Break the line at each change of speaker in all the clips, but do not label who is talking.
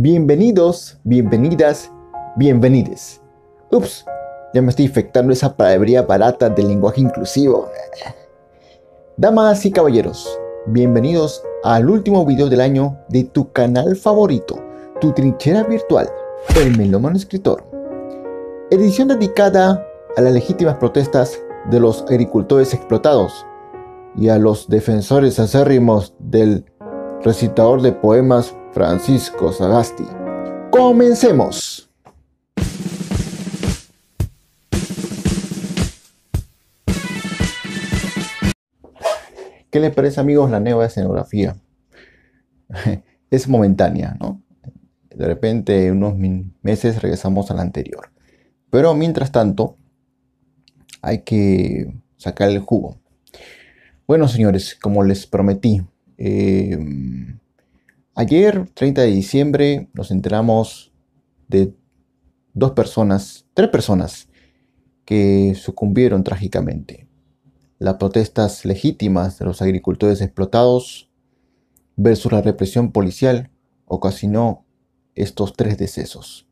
Bienvenidos, bienvenidas, bienvenides. Ups, ya me estoy infectando esa palabrería barata del lenguaje inclusivo. Damas y caballeros, bienvenidos al último video del año de tu canal favorito, tu trinchera virtual, El Melómano Escritor. Edición dedicada a las legítimas protestas de los agricultores explotados y a los defensores acérrimos del recitador de poemas Francisco Sagasti. Comencemos. ¿Qué les parece amigos la nueva escenografía? Es momentánea, ¿no? De repente unos meses regresamos a la anterior. Pero mientras tanto, hay que sacar el jugo. Bueno, señores, como les prometí, em, Ayer, 30 de diciembre, nos enteramos de dos personas, tres personas, que sucumbieron trágicamente. Las protestas legítimas de los agricultores explotados versus la represión policial ocasionó estos tres decesos.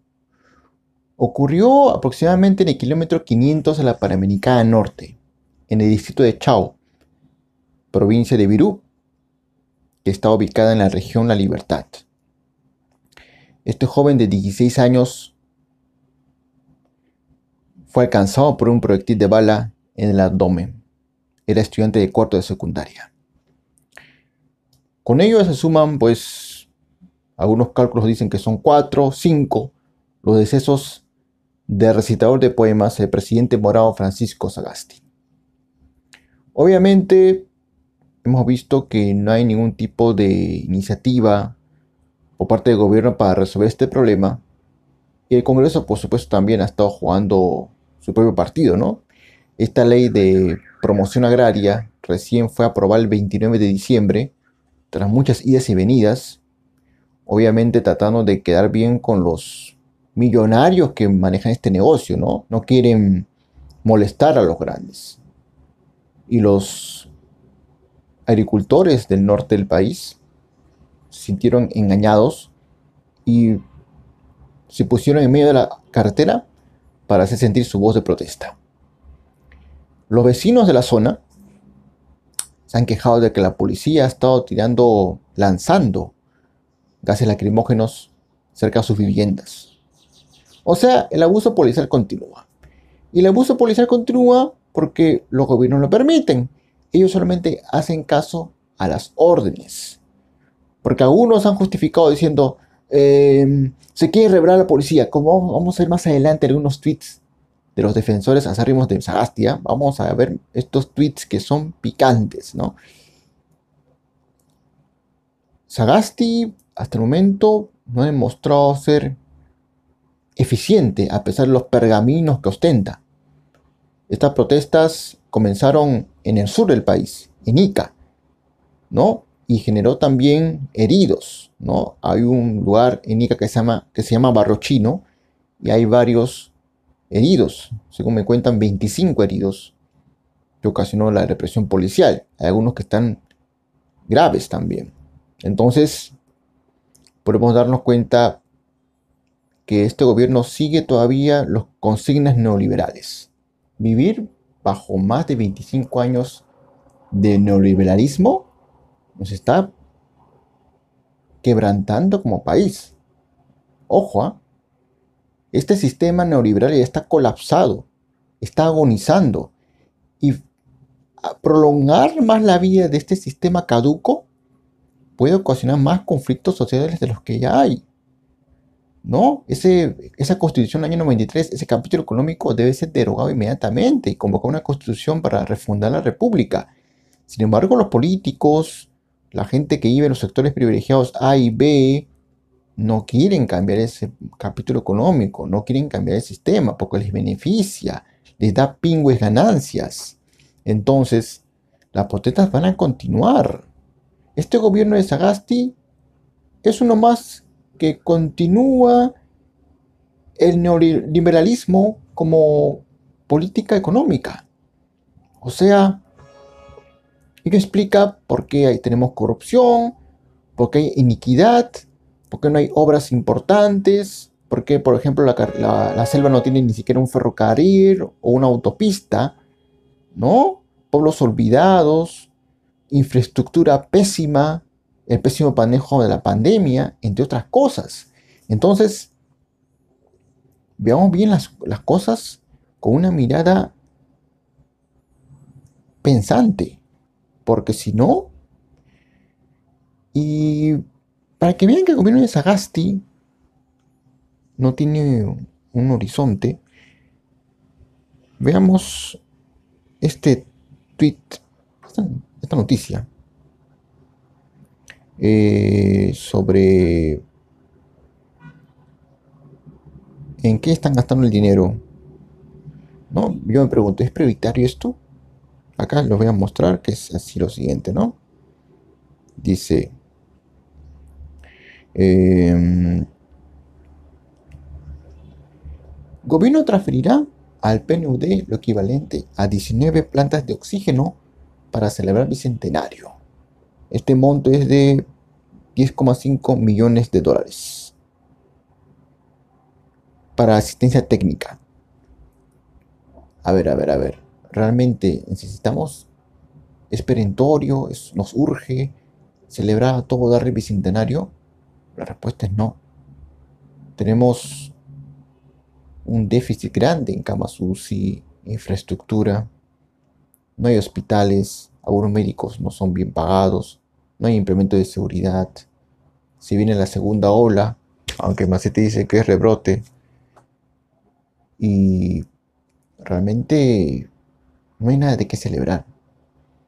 Ocurrió aproximadamente en el kilómetro 500 a la Panamericana Norte, en el distrito de Chao, provincia de Virú, que está ubicada en la región La Libertad. Este joven de 16 años fue alcanzado por un proyectil de bala en el abdomen. Era estudiante de cuarto de secundaria. Con ello se suman, pues, algunos cálculos dicen que son cuatro, cinco, los decesos del recitador de poemas, el presidente morado Francisco Sagasti. Obviamente, hemos visto que no hay ningún tipo de iniciativa por parte del gobierno para resolver este problema. Y el Congreso, por supuesto, también ha estado jugando su propio partido, ¿no? Esta ley de promoción agraria recién fue aprobada el 29 de diciembre, tras muchas idas y venidas, obviamente tratando de quedar bien con los millonarios que manejan este negocio, ¿no? No quieren molestar a los grandes. Y los agricultores del norte del país se sintieron engañados y se pusieron en medio de la carretera para hacer sentir su voz de protesta. Los vecinos de la zona se han quejado de que la policía ha estado tirando, lanzando gases lacrimógenos cerca de sus viviendas. O sea, el abuso policial continúa. Y el abuso policial continúa porque los gobiernos lo permiten ellos solamente hacen caso a las órdenes. Porque algunos han justificado diciendo, em, se quiere rebrar a la policía, como vamos a ver más adelante algunos tweets de los defensores acérrimos de Sagastia, vamos a ver estos tweets que son picantes, ¿no? Sagasti hasta el momento no ha demostrado ser eficiente a pesar de los pergaminos que ostenta. Estas protestas comenzaron en el sur del país, en Ica, ¿no? Y generó también heridos, ¿no? Hay un lugar en Ica que se llama, que se llama Barrochino y hay varios heridos, según me cuentan 25 heridos que ocasionó la represión policial. Hay algunos que están graves también. Entonces, podemos darnos cuenta que este gobierno sigue todavía los consignas neoliberales. Vivir bajo más de 25 años de neoliberalismo, nos está quebrantando como país. Ojo, ¿ah? este sistema neoliberal ya está colapsado, está agonizando. Y prolongar más la vida de este sistema caduco puede ocasionar más conflictos sociales de los que ya hay. ¿no? esa constitución del año 93, ese capítulo económico debe ser derogado inmediatamente y convocar una constitución para refundar la república. Sin embargo, los políticos, la gente que vive en los sectores privilegiados A y B, no quieren cambiar ese capítulo económico, no quieren cambiar el sistema porque les beneficia, les da pingües ganancias. Entonces, las protestas van a continuar. Este gobierno de Sagasti es uno más que continúa el neoliberalismo como política económica. O sea, y que explica por qué ahí tenemos corrupción, por qué hay iniquidad, por qué no hay obras importantes, por qué, por ejemplo, la, la selva no tiene ni siquiera un ferrocarril o una autopista, ¿no? Pueblos olvidados, infraestructura pésima, el pésimo manejo de la pandemia, entre otras cosas. Entonces, veamos bien las, cosas con una mirada pensante, porque si no, y para que vean que el gobierno de Sagasti no tiene un horizonte, veamos este tweet, esta noticia. Eh, sobre en qué están gastando el dinero. ¿No? Yo me pregunto, ¿es prioritario esto? Acá les voy a mostrar que es así lo siguiente, ¿no? Dice, em, gobierno transferirá al PNUD lo equivalente a 19 plantas de oxígeno para celebrar bicentenario. Este monto es de 10,5 millones de dólares para asistencia técnica. A ver, a ver, a ver. Realmente necesitamos. Es perentorio, nos urge celebrar todo dar el bicentenario. La respuesta es no. Tenemos un déficit grande en camas UCI, infraestructura, no hay hospitales, algunos médicos no son bien pagados, no hay implemento de seguridad. Si viene la segunda ola, aunque Macete dice que es rebrote, y realmente no hay nada de qué celebrar.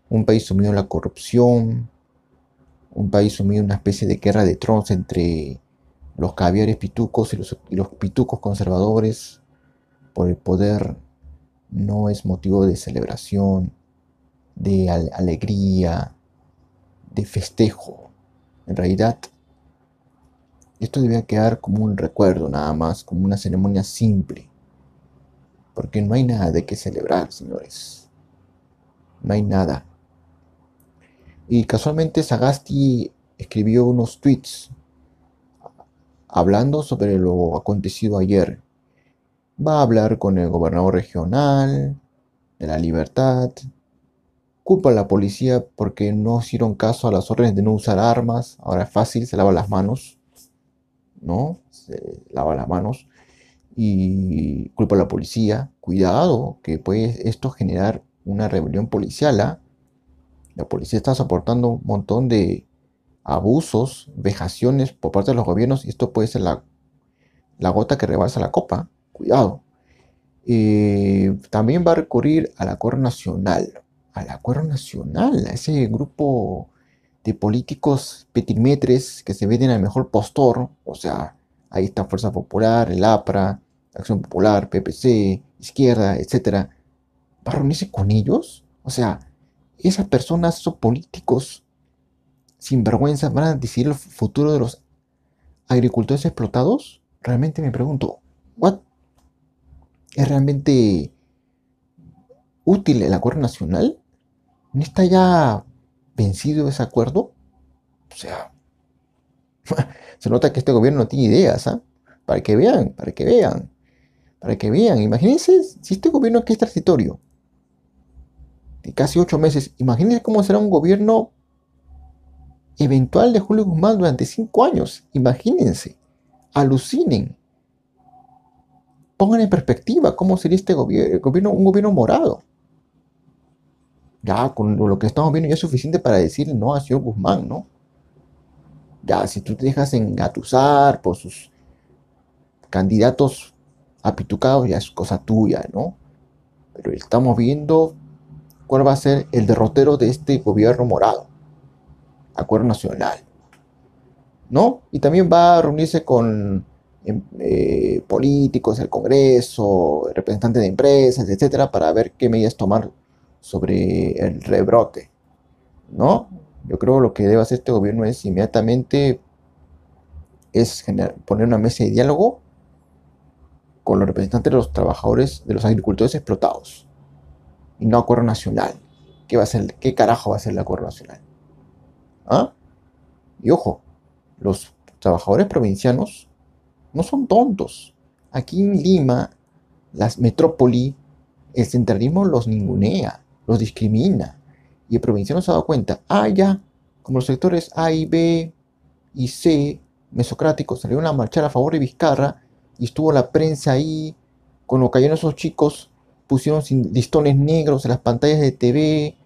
Un país sumido en la corrupción, un país sumido en una especie de guerra de tronos entre los caviares pitucos y los pitucos conservadores por el poder no es motivo de celebración, de alegría, de festejo. En realidad, esto debía quedar como un recuerdo nada más, como una ceremonia simple. Porque no hay nada de qué celebrar, señores. No hay nada. Y casualmente Sagasti escribió unos tweets hablando sobre lo acontecido ayer. Va a hablar con el gobernador regional, de la libertad, culpa a la policía porque no hicieron caso a las órdenes de no usar armas. Ahora es fácil, se lava las manos, ¿no? Se lava las manos y culpa a la policía. Cuidado, que puede esto generar una rebelión policial. ¿ah? La policía está soportando un montón de abusos, vejaciones por parte de los gobiernos y esto puede ser la, gota que rebalsa la copa. Cuidado. Eh, también va a recurrir a la Corte Nacional al acuerdo nacional, a ese grupo de políticos petimetres que se venden al mejor postor, o sea, ahí está Fuerza Popular, el APRA, Acción Popular, PPC, Izquierda, etcétera, ¿Va a reunirse con ellos? O sea, esas personas, esos políticos sin vergüenza van a decidir el futuro de los agricultores explotados? Realmente me pregunto, ¿what? ¿Es realmente útil el acuerdo nacional? ¿No está ya vencido ese acuerdo? O sea, se nota que este gobierno no tiene ideas, ¿ah? Para que vean, para que vean, para que vean. Imagínense si este gobierno aquí es transitorio, de casi ocho meses, imagínense cómo será un gobierno eventual de Julio Guzmán durante cinco años. Imagínense, alucinen. Pongan en perspectiva cómo sería este gobierno, un gobierno morado. Ya con lo que estamos viendo ya es suficiente para decir no a señor Guzmán, ¿no? Ya, si tú te dejas engatusar por sus candidatos apitucados, ya es cosa tuya, ¿no? Pero estamos viendo cuál va a ser el derrotero de este gobierno morado, acuerdo nacional, ¿no? Y también va a reunirse con em, eh, políticos, el Congreso, representantes de empresas, etcétera, para ver qué medidas tomar sobre el rebrote, ¿no? Yo creo que lo que debe hacer este gobierno es inmediatamente es poner una mesa de diálogo con los representantes de los trabajadores, de los agricultores explotados, y no acuerdo nacional. ¿Qué, va a ser, qué carajo va a ser el acuerdo nacional? ¿Ah? Y ojo, los trabajadores provincianos no son tontos. Aquí en Lima, las metrópoli, el centralismo los ningunea los discrimina. Y el provinciano se ha dado cuenta, ah, ya, como los sectores A y B y C, mesocráticos, salieron a marchar a favor de Vizcarra y estuvo la prensa ahí, con lo cayeron esos chicos, pusieron listones negros en las pantallas de TV,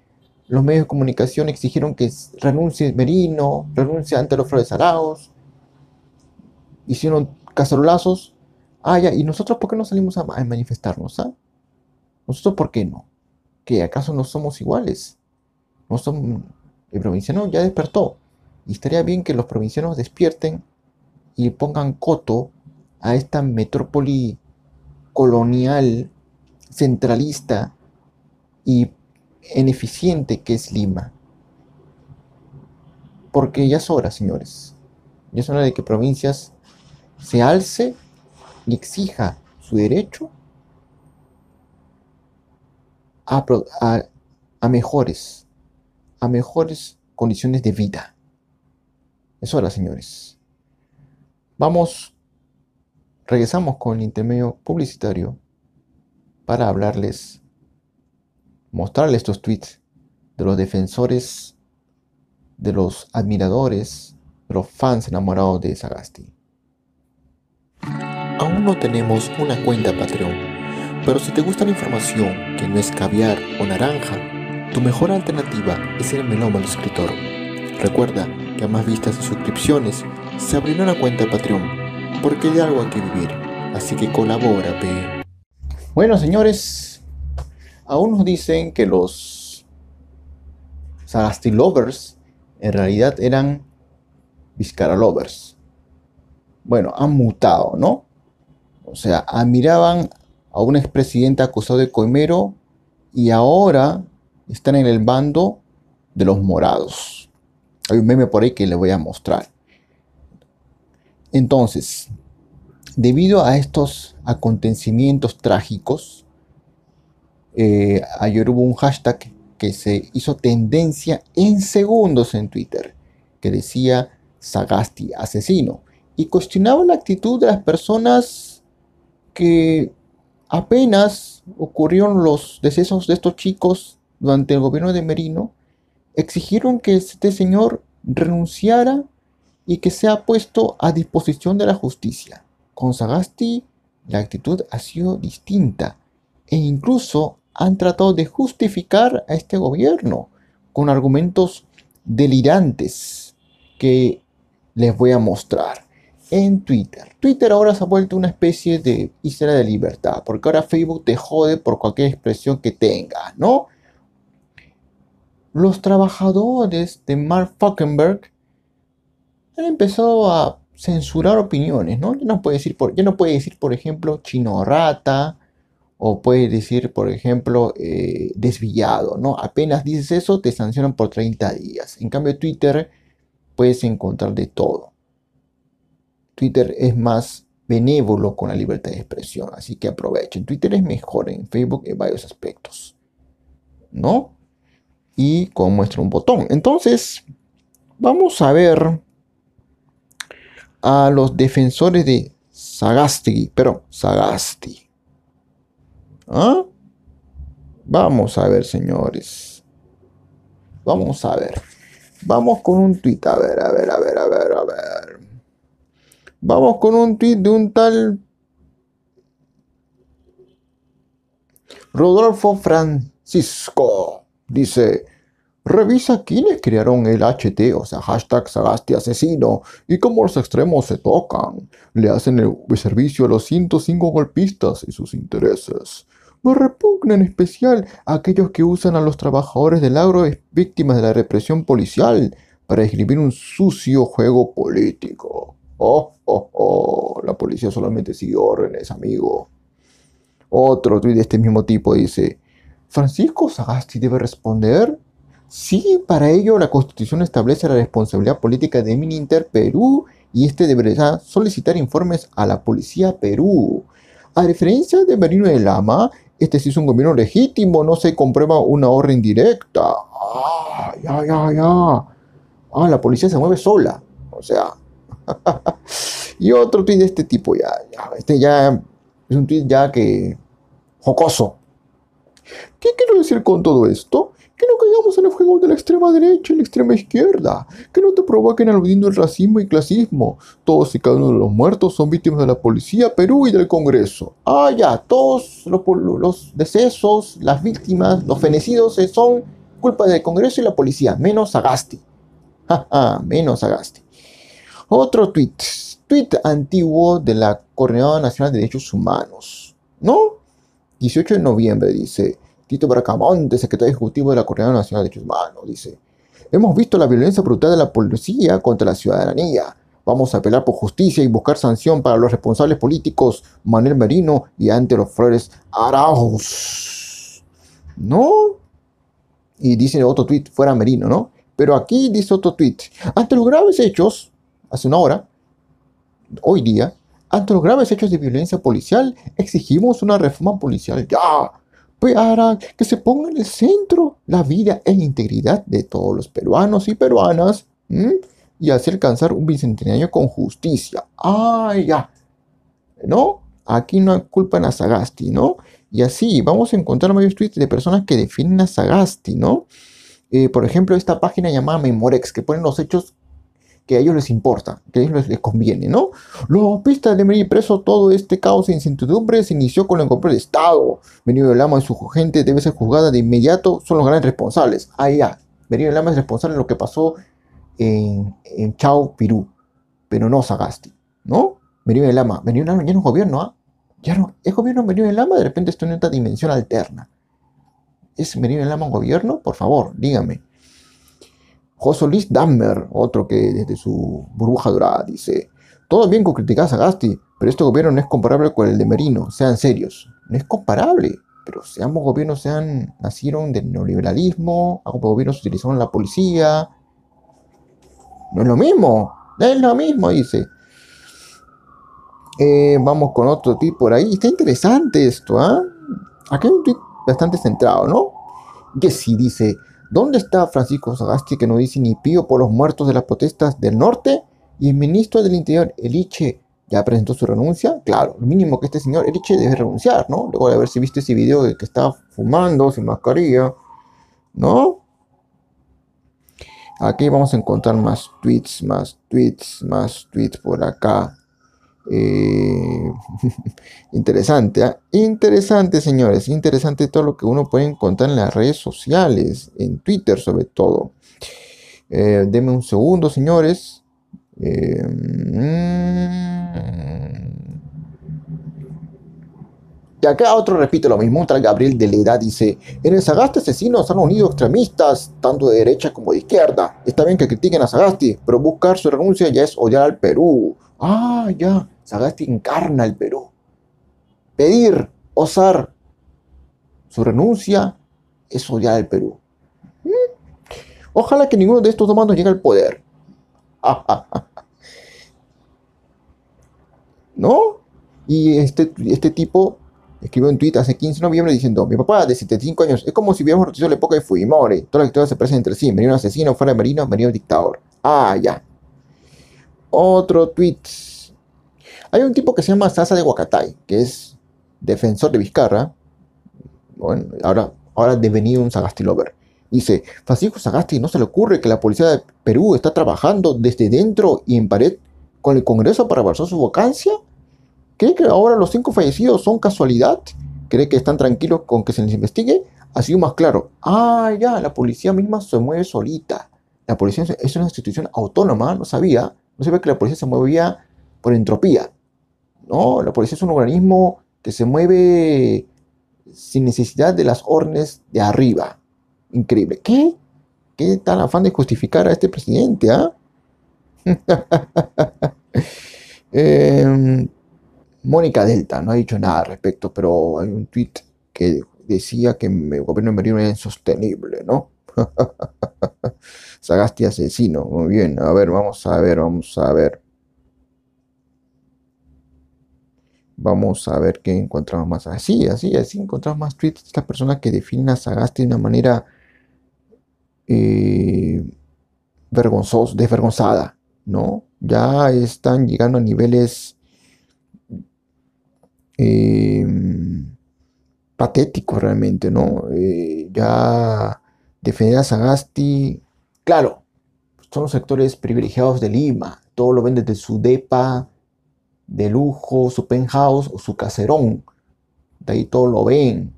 los medios de comunicación exigieron que renuncie Merino, renuncie ante los Flores Araos, hicieron cacerolazos. Ah, ya, ¿y nosotros por qué no salimos a, manifestarnos? Ah? ¿Nosotros por qué no? ...que ¿Acaso no somos iguales? No son El provinciano ya despertó. Y estaría bien que los provincianos despierten y pongan coto a esta metrópoli colonial, centralista y ineficiente que es Lima. Porque ya es hora, señores. Ya es hora de que provincias se alce y exija su derecho a, mejores, a mejores condiciones de vida. Es hora, señores. Vamos, regresamos con el intermedio publicitario para hablarles, mostrarles estos tweets de los defensores, de los admiradores, de los fans enamorados de Sagasti. Aún no tenemos una cuenta Patreon pero si te gusta la información que no es caviar o naranja, tu mejor alternativa es el melómano escritor. Recuerda que a más vistas y suscripciones se abrirá una cuenta de Patreon, porque hay algo a que vivir, así que colabora, pe. Bueno, señores, aún nos dicen que los Sarasti Lovers en realidad eran viscaralovers Lovers. Bueno, han mutado, ¿no? O sea, admiraban a un expresidente acusado de coimero y ahora están en el bando de los morados. Hay un meme por ahí que les voy a mostrar. Entonces, debido a estos acontecimientos trágicos, eh, ayer hubo un hashtag que se hizo tendencia en segundos en Twitter, que decía Sagasti asesino, y cuestionaba la actitud de las personas que apenas ocurrieron los decesos de estos chicos durante el gobierno de Merino, exigieron que este señor renunciara y que sea puesto a disposición de la justicia. Con Sagasti la actitud ha sido distinta e incluso han tratado de justificar a este gobierno con argumentos delirantes que les voy a mostrar en Twitter. Twitter ahora se ha vuelto una especie de isla de libertad, porque ahora Facebook te jode por cualquier expresión que tengas, ¿no? Los trabajadores de Mark Fuckenberg han empezado a censurar opiniones, ¿no? Ya no puede decir, por, ejemplo, chino rata, o puede decir, por ejemplo, eh, desviado, ¿no? Apenas dices eso, te sancionan por 30 días. En cambio, Twitter puedes encontrar de todo. Twitter es más benévolo con la libertad de expresión, así que aprovechen. Twitter es mejor en Facebook en varios aspectos, ¿no? Y con muestra un botón. Entonces, vamos a ver a los defensores de Sagasti, pero Sagasti. ¿Ah? Vamos a ver, señores. Vamos a ver. Vamos con un tweet. A ver, a ver, a ver, a ver, a ver. Vamos con un tweet de un tal Rodolfo Francisco. Dice, revisa quiénes crearon el HT, o sea, hashtag Sagasti Asesino, y cómo los extremos se tocan. Le hacen el servicio a los 105 golpistas y sus intereses. Me repugna en especial a aquellos que usan a los trabajadores del agro víctimas de la represión policial para escribir un sucio juego político. Oh, oh, oh, la policía solamente sigue órdenes, amigo. Otro tweet de este mismo tipo dice, ¿Francisco Sagasti debe responder? Sí, para ello la Constitución establece la responsabilidad política de Mininter Perú y este deberá solicitar informes a la Policía Perú. A diferencia de Marino de Lama, este sí es un gobierno legítimo, no se comprueba una orden directa. Ah, ya, ya, ya. Ah, la policía se mueve sola. O sea, y otro tweet de este tipo, ya, ya, este ya es un tweet ya que jocoso. ¿Qué quiero decir con todo esto? Que no caigamos en el juego de la extrema derecha y la extrema izquierda, que no te provoquen aludiendo el racismo y clasismo. Todos y cada uno de los muertos son víctimas de la policía, Perú y del Congreso. Ah, ya, todos los, los decesos, las víctimas, los fenecidos eh, son culpa del Congreso y la policía, menos Agasti. Jaja, menos Agasti. Otro tweet, tweet antiguo de la Coordinadora Nacional de Derechos Humanos, ¿no? 18 de noviembre, dice Tito Bracamonte, secretario ejecutivo de la Coordinadora Nacional de Derechos Humanos, dice, hemos visto la violencia brutal de la policía contra la ciudadanía. Vamos a apelar por justicia y buscar sanción para los responsables políticos Manuel Merino y ante los Flores Arauz. ¿No? Y dice otro tweet, fuera Merino, ¿no? Pero aquí dice otro tweet. Ante los graves hechos hace una hora, hoy día, ante los graves hechos de violencia policial, exigimos una reforma policial ya, para que se ponga en el centro la vida e integridad de todos los peruanos y peruanas, y así alcanzar un bicentenario con justicia. ¡Ah, ya! ¿No? Aquí no culpan a Sagasti, ¿no? Y así vamos a encontrar varios tweets de personas que defienden a Sagasti, ¿no? Eh, por ejemplo, esta página llamada Memorex, que pone los hechos que a ellos les importa, que a ellos les, conviene, ¿no? Los pistas de venir preso, todo este caos e incertidumbre se inició con el golpe de Estado. Merino Lama y su gente debe ser juzgada de inmediato, son los grandes responsables. ahí ya, Merino Lama es responsable de lo que pasó en, en Chao, Perú, pero no Sagasti, ¿no? Merino Lama, Merino Lama ya no es gobierno, ¿ah? Ya no, es gobierno venido el Lama, de repente está en otra dimensión alterna. ¿Es Merino Lama un gobierno? Por favor, dígame luis Dammer, otro que desde su burbuja dorada dice, todo bien con criticar a Gasti, pero este gobierno no es comparable con el de Merino, sean serios, no es comparable, pero si ambos gobiernos sean, nacieron del neoliberalismo, ambos gobiernos utilizaron la policía, no es lo mismo, no es lo mismo, dice. Eh, vamos con otro tipo por ahí. Está interesante esto, ¿ah? ¿eh? Aquí hay un tweet bastante centrado, ¿no? Que sí dice, ¿Dónde está Francisco Sagasti que no dice ni pío por los muertos de las protestas del norte? Y el ministro del Interior, Eliche, ya presentó su renuncia. Claro, lo mínimo que este señor Eliche debe renunciar, ¿no? Luego de haberse visto ese video de que estaba fumando sin mascarilla, ¿no? Aquí vamos a encontrar más tweets, más tweets, más tweets por acá. Eh, interesante, ¿ah? interesante, señores, interesante todo lo que uno puede encontrar en las redes sociales, en Twitter sobre todo. Eh, un segundo, señores. Eh, mm. y acá otro repite lo mismo, un tal Gabriel de dice, en el Sagasti asesinos han unido extremistas, tanto de derecha como de izquierda. Está bien que critiquen a Sagasti, pero buscar su renuncia ya es odiar al Perú. Ah, ya. Sagasti encarna el Perú. Pedir, osar su renuncia es odiar al Perú. Mm. Ojalá que ninguno de estos dos mandos llegue al poder. ¿No? Y este, este, tipo escribió un tweet hace 15 de noviembre diciendo, mi papá de 75 años es como si hubiéramos retirado la época de Fujimori. Toda la historia se presenta entre sí. un asesino, fuera de Venía un dictador. Ah, ya. Otro tweet hay un tipo que se llama Sasa de Huacatay, que es defensor de Vizcarra, bueno, ahora, ahora devenido un Sagasti Lover. Dice, Francisco Sagasti, ¿no se le ocurre que la policía de Perú está trabajando desde dentro y en pared con el Congreso para avanzar su vacancia? ¿Cree que ahora los cinco fallecidos son casualidad? ¿Cree que están tranquilos con que se les investigue? Ha sido más claro. Ah, ya, la policía misma se mueve solita. La policía es una institución autónoma, no sabía. No sabía que la policía se movía por entropía. No, la policía es un organismo que se mueve sin necesidad de las órdenes de arriba. Increíble. ¿Qué? ¿Qué tan afán de justificar a este presidente? Ah? Em, Mónica Delta no ha dicho nada al respecto, pero hay un tweet que decía que el gobierno de Merino era insostenible, ¿no? Sagasti asesino. Muy bien, a ver, vamos a ver, vamos a ver. vamos a ver qué encontramos más. Así, así, así encontramos más tweets de persona personas que define a Sagasti de una manera eh, vergonzosa, desvergonzada, ¿no? Ya están llegando a niveles eh, patéticos realmente, ¿no? Eh, ya defender a Sagasti, claro, son los sectores privilegiados de Lima, todo lo ven desde su depa, de lujo, su penthouse o su caserón. De ahí todo lo ven.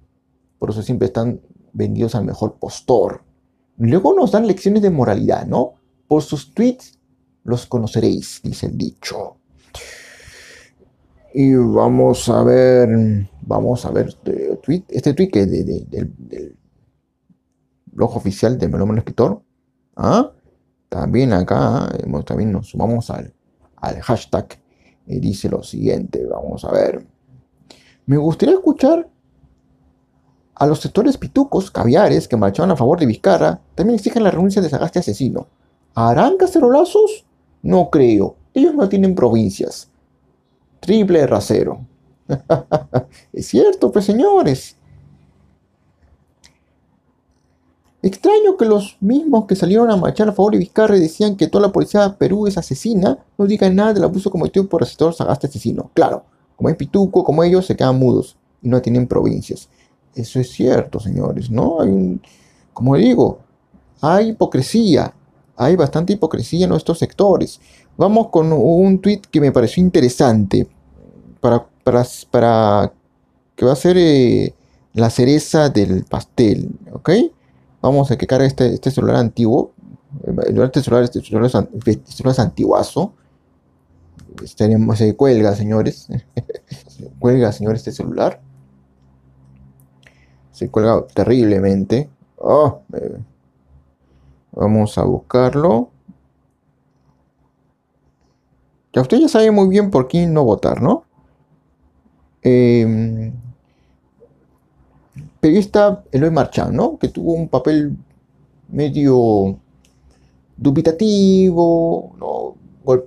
Por eso siempre están vendidos al mejor postor. Luego nos dan lecciones de moralidad, ¿no? Por sus tweets los conoceréis, dice el dicho. Y vamos a ver, vamos a ver este tweet, este tweet que es de, del blog oficial de Melómano Escritor. ¿Ah? También acá, ¿ah? también nos sumamos al, al hashtag y dice lo siguiente, vamos a ver. Me gustaría escuchar a los sectores pitucos, caviares, que marchaban a favor de Vizcarra, también exigen la renuncia de Sagasti asesino. ¿Harán cacerolazos? No creo. Ellos no tienen provincias. Triple rasero. es cierto, pues señores. Extraño que los mismos que salieron a marchar a favor de Vizcarra decían que toda la policía de Perú es asesina, no digan nada del abuso cometido por sectores asesino. Claro, como es pituco, como ellos, se quedan mudos y no tienen provincias. Eso es cierto, señores, ¿no? Hay un, como digo, hay hipocresía, hay bastante hipocresía en nuestros sectores. Vamos con un tweet que me pareció interesante para, para, para que va a ser eh, la cereza del pastel, ¿ok? vamos a que cargue este, este celular antiguo, eh, este celular, este, este es antiguazo, se cuelga, señores. se cuelga, señores este celular. Se cuelga terriblemente. Oh, eh, vamos a buscarlo. Ya usted ya sabe muy bien por quién no votar, ¿no? Eh, periodista Eloy Marchand, ¿no? Que tuvo un papel medio dubitativo, ¿no?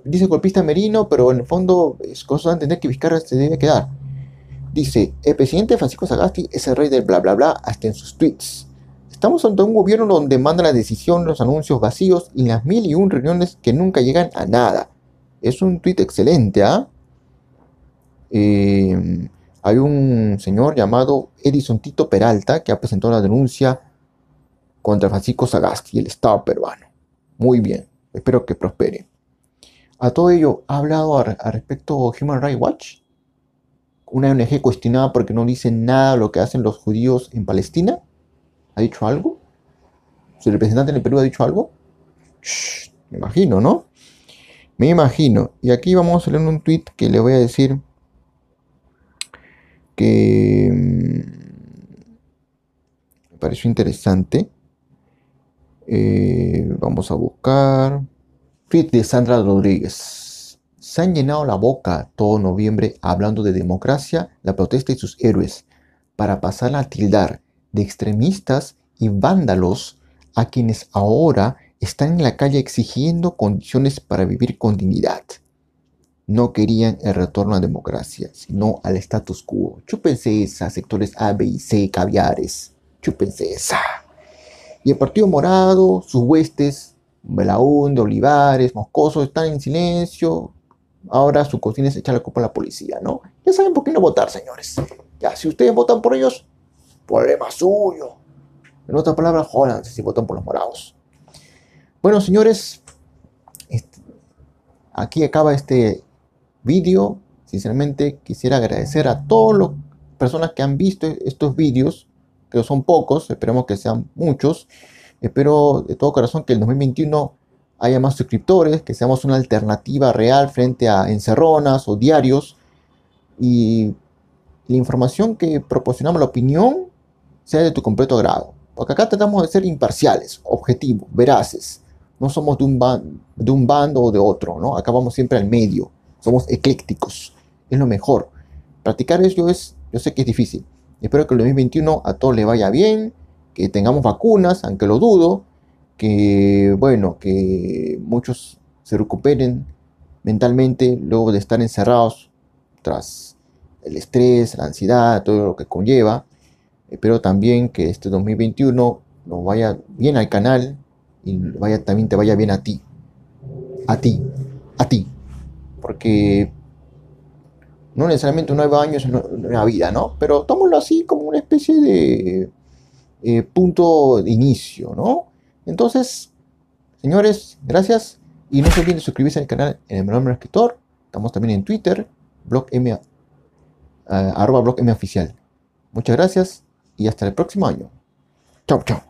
dice golpista merino, pero en el fondo es cosa de entender que Vizcarra se debe quedar. Dice, el presidente Francisco Sagasti es el rey del bla bla bla hasta en sus tweets. Estamos ante un gobierno donde manda la decisión, los anuncios vacíos y las mil y un reuniones que nunca llegan a nada. Es un tweet excelente, ¿ah? ¿eh? eh hay un señor llamado Edison Tito Peralta que ha presentado la denuncia contra Francisco Sagaski, el Estado peruano. Muy bien, espero que prospere. A todo ello, ¿ha hablado al respecto Human Rights Watch? Una ONG cuestionada porque no dice nada lo que hacen los judíos en Palestina. ¿Ha dicho algo? ¿Su representante en el Perú ha dicho algo? me imagino, ¿no? Me imagino. Y aquí vamos a leer un tweet que le voy a decir que mm, me pareció interesante. Eh, vamos a buscar. Fit de Sandra Rodríguez. Se han llenado la boca todo noviembre hablando de democracia, la protesta y sus héroes, para pasar a tildar de extremistas y vándalos a quienes ahora están en la calle exigiendo condiciones para vivir con dignidad no querían el retorno a la democracia, sino al status quo. Chúpense esa, sectores A, B y C, caviares. Chúpense esa. Y el Partido Morado, sus huestes, Belaúnde, Olivares, Moscoso, están en silencio. Ahora su cocina es echar la culpa a la policía, ¿no? Ya saben por qué no votar, señores. Ya, si ustedes votan por ellos, problema suyo. En otras palabras, jódanse si votan por los morados. Bueno, señores, este, aquí acaba este vídeo. Sinceramente quisiera agradecer a todas las personas que han visto estos vídeos, que son pocos, esperemos que sean muchos. Espero de todo corazón que el 2021 haya más suscriptores, que seamos una alternativa real frente a encerronas o diarios. Y la información que proporcionamos, la opinión, sea de tu completo agrado. Porque acá tratamos de ser imparciales, objetivos, veraces. No somos de un, de un bando o de otro, ¿no? Acá vamos siempre al medio somos eclécticos, es lo mejor. Practicar eso es, yo sé que es difícil. Espero que el 2021 a todos les vaya bien, que tengamos vacunas, aunque lo dudo, que bueno, que muchos se recuperen mentalmente luego de estar encerrados tras el estrés, la ansiedad, todo lo que conlleva. Espero también que este 2021 nos vaya bien al canal y vaya, también te vaya bien a ti. A ti. A ti porque no necesariamente nueve años es una vida, ¿no? Pero tómalo así como una especie de eh, punto de inicio, ¿no? Entonces, señores, gracias y no se olviden de suscribirse al canal en el nombre del escritor. Estamos también en Twitter, blog eh, arroba blog M oficial. Muchas gracias y hasta el próximo año. Chau, chau.